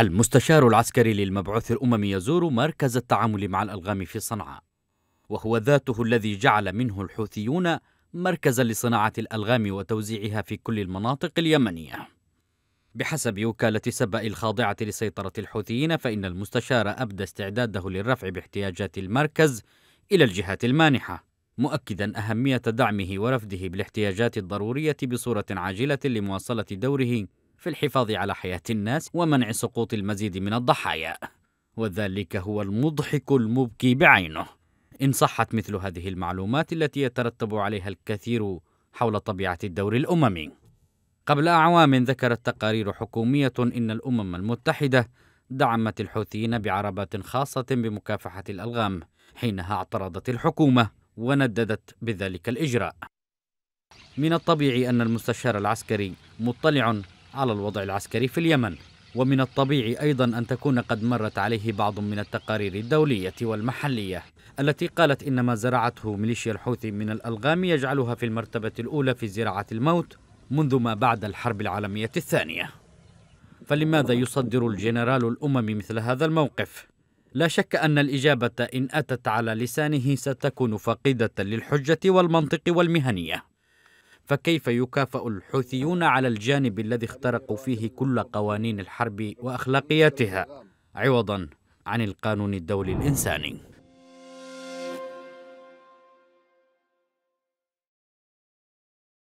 المستشار العسكري للمبعوث الأممي يزور مركز التعامل مع الألغام في صنعاء وهو ذاته الذي جعل منه الحوثيون مركزا لصناعة الألغام وتوزيعها في كل المناطق اليمنية بحسب وكالة سبأ الخاضعة لسيطرة الحوثيين فإن المستشار أبدى استعداده للرفع باحتياجات المركز إلى الجهات المانحة مؤكدا أهمية دعمه ورفده بالاحتياجات الضرورية بصورة عاجلة لمواصلة دوره في الحفاظ على حياة الناس ومنع سقوط المزيد من الضحايا وذلك هو المضحك المبكي بعينه إن صحت مثل هذه المعلومات التي يترتب عليها الكثير حول طبيعة الدور الأممي قبل أعوام ذكرت تقارير حكومية إن الأمم المتحدة دعمت الحوثيين بعربات خاصة بمكافحة الألغام حينها اعترضت الحكومة ونددت بذلك الإجراء من الطبيعي أن المستشار العسكري مطلع على الوضع العسكري في اليمن ومن الطبيعي أيضا أن تكون قد مرت عليه بعض من التقارير الدولية والمحلية التي قالت إن ما زرعته ميليشيا الحوثي من الألغام يجعلها في المرتبة الأولى في زراعة الموت منذ ما بعد الحرب العالمية الثانية فلماذا يصدر الجنرال الأمم مثل هذا الموقف؟ لا شك أن الإجابة إن أتت على لسانه ستكون فقيدة للحجة والمنطق والمهنية فكيف يكافأ الحوثيون على الجانب الذي اخترقوا فيه كل قوانين الحرب واخلاقياتها عوضا عن القانون الدولي الانساني